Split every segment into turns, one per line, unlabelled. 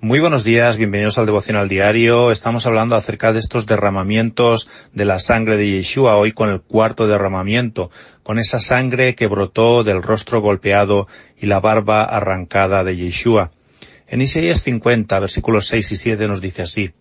Muy buenos días, bienvenidos al Devocional Diario. Estamos hablando acerca de estos derramamientos de la sangre de Yeshua hoy con el cuarto derramamiento, con esa sangre que brotó del rostro golpeado y la barba arrancada de Yeshua. En Isaías 50, versículos 6 y 7 nos dice así,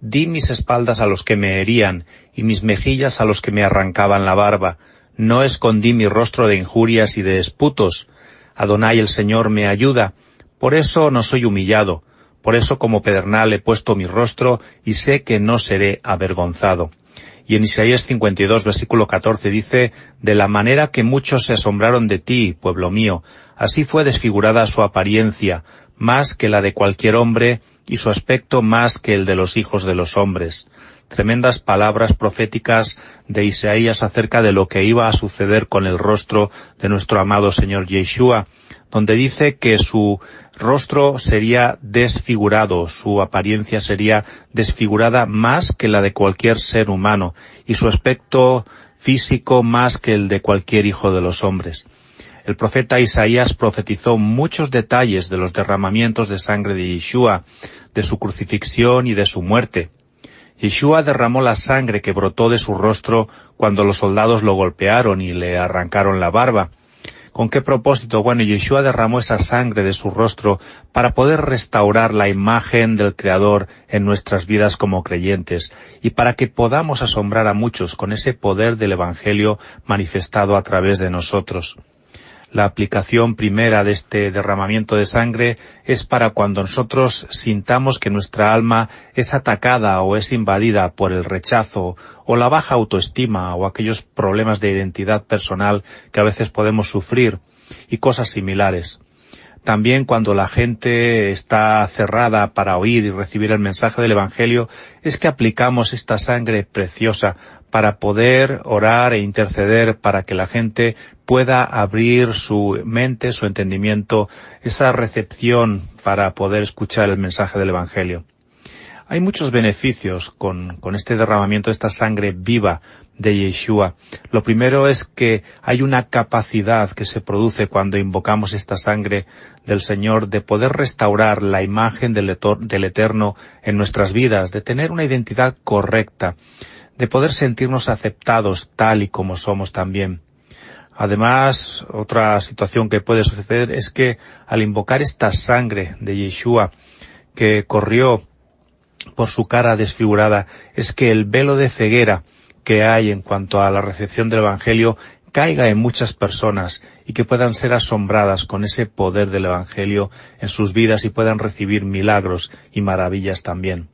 Di mis espaldas a los que me herían y mis mejillas a los que me arrancaban la barba. No escondí mi rostro de injurias y de esputos. Adonai el Señor me ayuda. Por eso no soy humillado por eso como pedernal he puesto mi rostro y sé que no seré avergonzado. Y en Isaías 52, versículo 14 dice, De la manera que muchos se asombraron de ti, pueblo mío, así fue desfigurada su apariencia, más que la de cualquier hombre, y su aspecto más que el de los hijos de los hombres. Tremendas palabras proféticas de Isaías acerca de lo que iba a suceder con el rostro de nuestro amado Señor Yeshua, donde dice que su rostro sería desfigurado, su apariencia sería desfigurada más que la de cualquier ser humano y su aspecto físico más que el de cualquier hijo de los hombres. El profeta Isaías profetizó muchos detalles de los derramamientos de sangre de Yeshua, de su crucifixión y de su muerte. Yeshua derramó la sangre que brotó de su rostro cuando los soldados lo golpearon y le arrancaron la barba. ¿Con qué propósito? Bueno, Yeshua derramó esa sangre de su rostro para poder restaurar la imagen del Creador en nuestras vidas como creyentes y para que podamos asombrar a muchos con ese poder del Evangelio manifestado a través de nosotros. La aplicación primera de este derramamiento de sangre es para cuando nosotros sintamos que nuestra alma es atacada o es invadida por el rechazo o la baja autoestima o aquellos problemas de identidad personal que a veces podemos sufrir y cosas similares. También cuando la gente está cerrada para oír y recibir el mensaje del Evangelio, es que aplicamos esta sangre preciosa para poder orar e interceder para que la gente pueda abrir su mente, su entendimiento, esa recepción para poder escuchar el mensaje del Evangelio. Hay muchos beneficios con, este derramamiento, de esta sangre viva de Yeshua. Lo primero es que hay una capacidad que se produce cuando invocamos esta sangre del Señor de poder restaurar la imagen del Eterno en nuestras vidas, de tener una identidad correcta de poder sentirnos aceptados tal y como somos también. Además, otra situación que puede suceder es que al invocar esta sangre de Yeshua que corrió por su cara desfigurada, es que el velo de ceguera que hay en cuanto a la recepción del Evangelio caiga en muchas personas y que puedan ser asombradas con ese poder del Evangelio en sus vidas y puedan recibir milagros y maravillas también.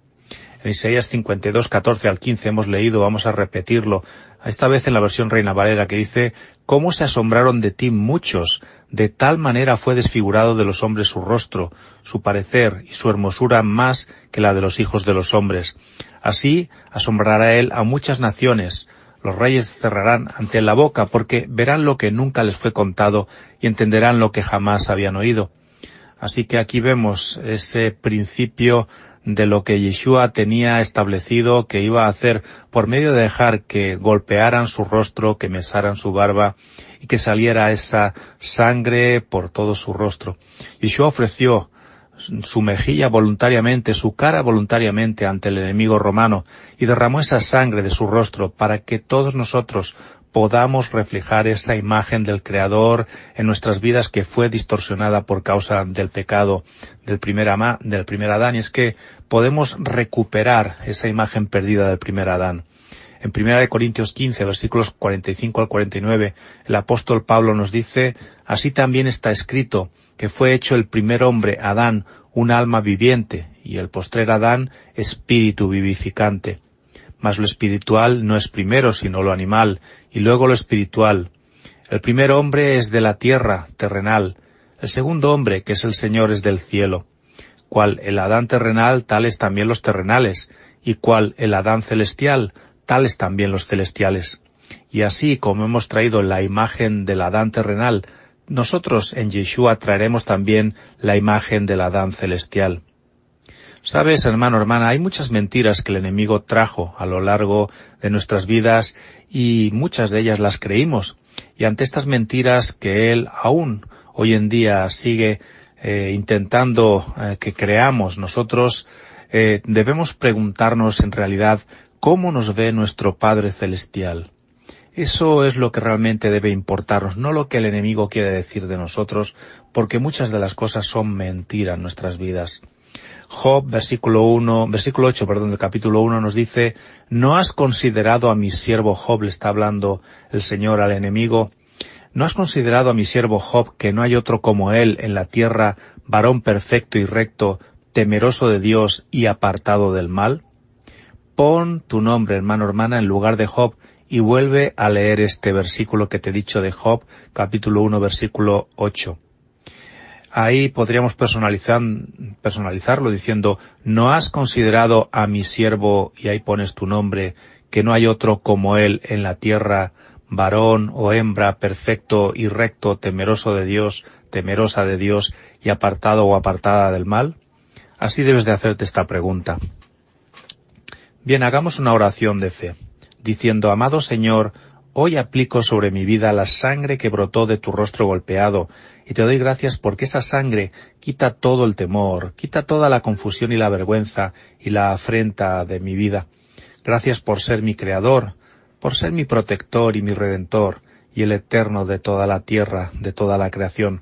En Isaías 52, 14 al 15 hemos leído, vamos a repetirlo, esta vez en la versión Reina Valera, que dice, ¿Cómo se asombraron de ti muchos? De tal manera fue desfigurado de los hombres su rostro, su parecer y su hermosura más que la de los hijos de los hombres. Así asombrará él a muchas naciones. Los reyes cerrarán ante la boca porque verán lo que nunca les fue contado y entenderán lo que jamás habían oído. Así que aquí vemos ese principio de lo que Yeshua tenía establecido que iba a hacer por medio de dejar que golpearan su rostro, que mesaran su barba y que saliera esa sangre por todo su rostro. Yeshua ofreció su mejilla voluntariamente, su cara voluntariamente ante el enemigo romano y derramó esa sangre de su rostro para que todos nosotros podamos reflejar esa imagen del Creador en nuestras vidas que fue distorsionada por causa del pecado del primer, Adán. Y es que podemos recuperar esa imagen perdida del primer Adán. En 1 Corintios 15, versículos 45 al 49, el apóstol Pablo nos dice, así también está escrito que fue hecho el primer hombre, Adán, un alma viviente, y el postrer Adán, espíritu vivificante mas lo espiritual no es primero sino lo animal, y luego lo espiritual. El primer hombre es de la tierra, terrenal, el segundo hombre, que es el Señor, es del cielo. Cual el Adán terrenal, tales también los terrenales, y cual el Adán celestial, tales también los celestiales. Y así como hemos traído la imagen del Adán terrenal, nosotros en Yeshua traeremos también la imagen del Adán celestial. Sabes, hermano, hermana, hay muchas mentiras que el enemigo trajo a lo largo de nuestras vidas y muchas de ellas las creímos. Y ante estas mentiras que él aún hoy en día sigue eh, intentando eh, que creamos nosotros, eh, debemos preguntarnos en realidad cómo nos ve nuestro Padre Celestial. Eso es lo que realmente debe importarnos, no lo que el enemigo quiere decir de nosotros, porque muchas de las cosas son mentiras en nuestras vidas. Job, versículo 1, versículo 8, perdón, del capítulo 1 nos dice, ¿no has considerado a mi siervo Job, le está hablando el Señor al enemigo, ¿no has considerado a mi siervo Job que no hay otro como él en la tierra, varón perfecto y recto, temeroso de Dios y apartado del mal? Pon tu nombre, hermano, hermana, en lugar de Job y vuelve a leer este versículo que te he dicho de Job, capítulo 1, versículo 8 ahí podríamos personalizarlo diciendo, ¿no has considerado a mi siervo, y ahí pones tu nombre, que no hay otro como él en la tierra, varón o hembra, perfecto y recto, temeroso de Dios, temerosa de Dios y apartado o apartada del mal? Así debes de hacerte esta pregunta. Bien, hagamos una oración de fe, diciendo, amado Señor, Hoy aplico sobre mi vida la sangre que brotó de tu rostro golpeado, y te doy gracias porque esa sangre quita todo el temor, quita toda la confusión y la vergüenza y la afrenta de mi vida. Gracias por ser mi creador, por ser mi protector y mi redentor, y el eterno de toda la tierra, de toda la creación.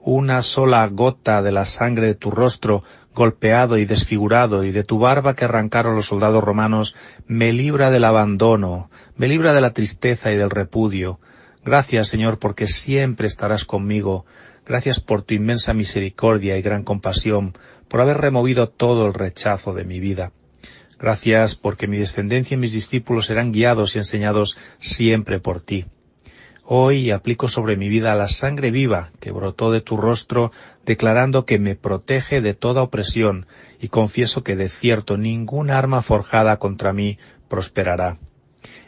Una sola gota de la sangre de tu rostro golpeado y desfigurado, y de tu barba que arrancaron los soldados romanos, me libra del abandono, me libra de la tristeza y del repudio. Gracias, Señor, porque siempre estarás conmigo. Gracias por tu inmensa misericordia y gran compasión, por haber removido todo el rechazo de mi vida. Gracias porque mi descendencia y mis discípulos serán guiados y enseñados siempre por ti. Hoy aplico sobre mi vida la sangre viva que brotó de tu rostro, declarando que me protege de toda opresión, y confieso que de cierto ninguna arma forjada contra mí prosperará.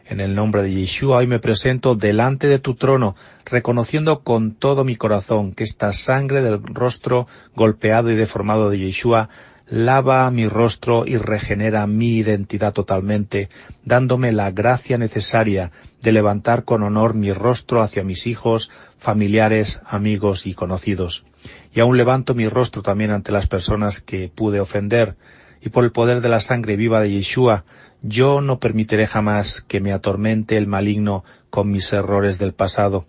En el nombre de Yeshua hoy me presento delante de tu trono, reconociendo con todo mi corazón que esta sangre del rostro golpeado y deformado de Yeshua lava mi rostro y regenera mi identidad totalmente, dándome la gracia necesaria de levantar con honor mi rostro hacia mis hijos, familiares, amigos y conocidos. Y aún levanto mi rostro también ante las personas que pude ofender, y por el poder de la sangre viva de Yeshua, yo no permitiré jamás que me atormente el maligno con mis errores del pasado.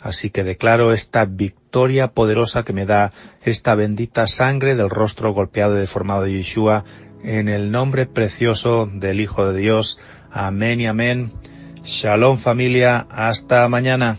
Así que declaro esta victoria poderosa que me da esta bendita sangre del rostro golpeado y deformado de Yeshua, en el nombre precioso del Hijo de Dios. Amén y amén. Shalom familia, hasta mañana.